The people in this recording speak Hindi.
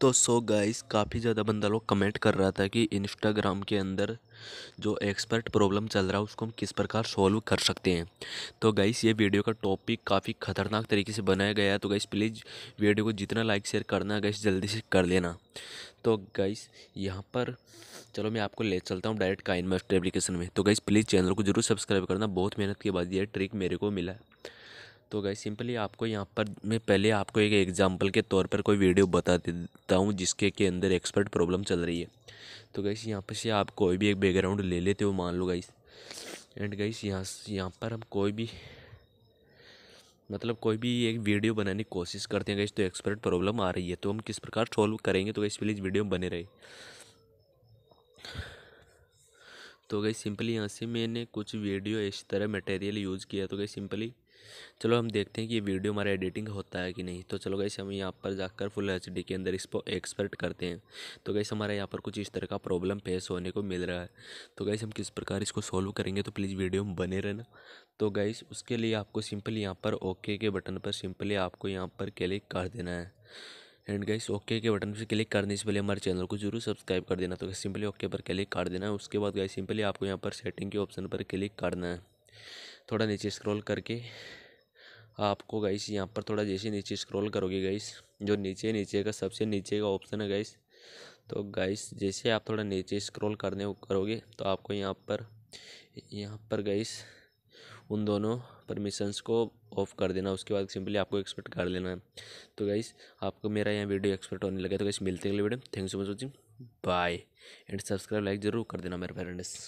तो सो गाइस काफ़ी ज़्यादा बंदा लोग कमेंट कर रहा था कि इंस्टाग्राम के अंदर जो एक्सपर्ट प्रॉब्लम चल रहा है उसको हम किस प्रकार सॉल्व कर सकते हैं तो गाइस ये वीडियो का टॉपिक काफ़ी ख़तरनाक तरीके से बनाया गया है तो गाइस प्लीज़ वीडियो को जितना लाइक शेयर करना है गाइस जल्दी से कर लेना तो गाइस यहाँ पर चलो मैं आपको ले चलता हूँ डायरेक्ट का इन्वेस्ट एप्लीकेशन में तो गाइस प्लीज़ चैनल को जरूर सब्सक्राइब करना बहुत मेहनत के बाद ये ट्रिक मेरे को मिला है तो गई सिंपली आपको यहाँ पर मैं पहले आपको एक एग्जाम्पल के तौर पर कोई वीडियो बता देता हूँ जिसके के अंदर एक्सपर्ट प्रॉब्लम चल रही है तो गई यहाँ पर से आप कोई भी एक बैकग्राउंड ले लेते हो मान लो गई एंड गई यहाँ यहाँ पर हम कोई भी मतलब कोई भी एक वीडियो बनाने की कोशिश करते हैं गई तो एक्सपर्ट प्रॉब्लम आ रही है तो हम किस प्रकार सॉल्व करेंगे तो गई प्लीज़ वीडियो बने रहे तो गई सिंपली यहाँ से मैंने कुछ वीडियो इस तरह मटेरियल यूज़ किया तो गई सिंपली चलो हम देखते हैं कि ये वीडियो हमारा एडिटिंग होता है कि नहीं तो चलो गैस हम यहाँ पर जाकर फुल एच के अंदर इसको एक्सपर्ट करते हैं तो गैस हमारा यहाँ पर कुछ इस तरह का प्रॉब्लम फेस होने को मिल रहा है तो गैस हम किस प्रकार इसको सॉल्व करेंगे तो प्लीज़ वीडियो में बने रहना तो गैस उसके लिए आपको सिंपली यहाँ पर ओके के बटन पर सिंपली आपको यहाँ पर क्लिक कर देना है एंड गाइस ओके के बटन पर क्लिक करने से पहले हमारे चैनल को जरूर सब्सक्राइब कर देना तो सिंपली ओके पर क्लिक कर देना है उसके बाद गाइस सिंपली आपको यहाँ पर सेटिंग के ऑप्शन पर क्लिक करना है थोड़ा नीचे स्क्रॉल करके आपको गाइस यहाँ पर थोड़ा जैसे नीचे स्क्रॉल करोगे गाइस जो नीचे नीचे का सबसे नीचे का ऑप्शन है गाइस तो गाइस जैसे आप थोड़ा नीचे स्क्रॉल करने करोगे तो आपको यहाँ पर यहाँ पर गाइस उन दोनों परमिशंस को ऑफ कर देना उसके बाद सिंपली आपको एक्सपेक्ट कर लेना है तो गाइस आपको मेरा यहाँ वीडियो एक्सपेक्ट होने लगा तो गाइस मिलते हैं अगले video thank you so much watching bye and subscribe like जरूर कर देना मेरे पेरेंट्स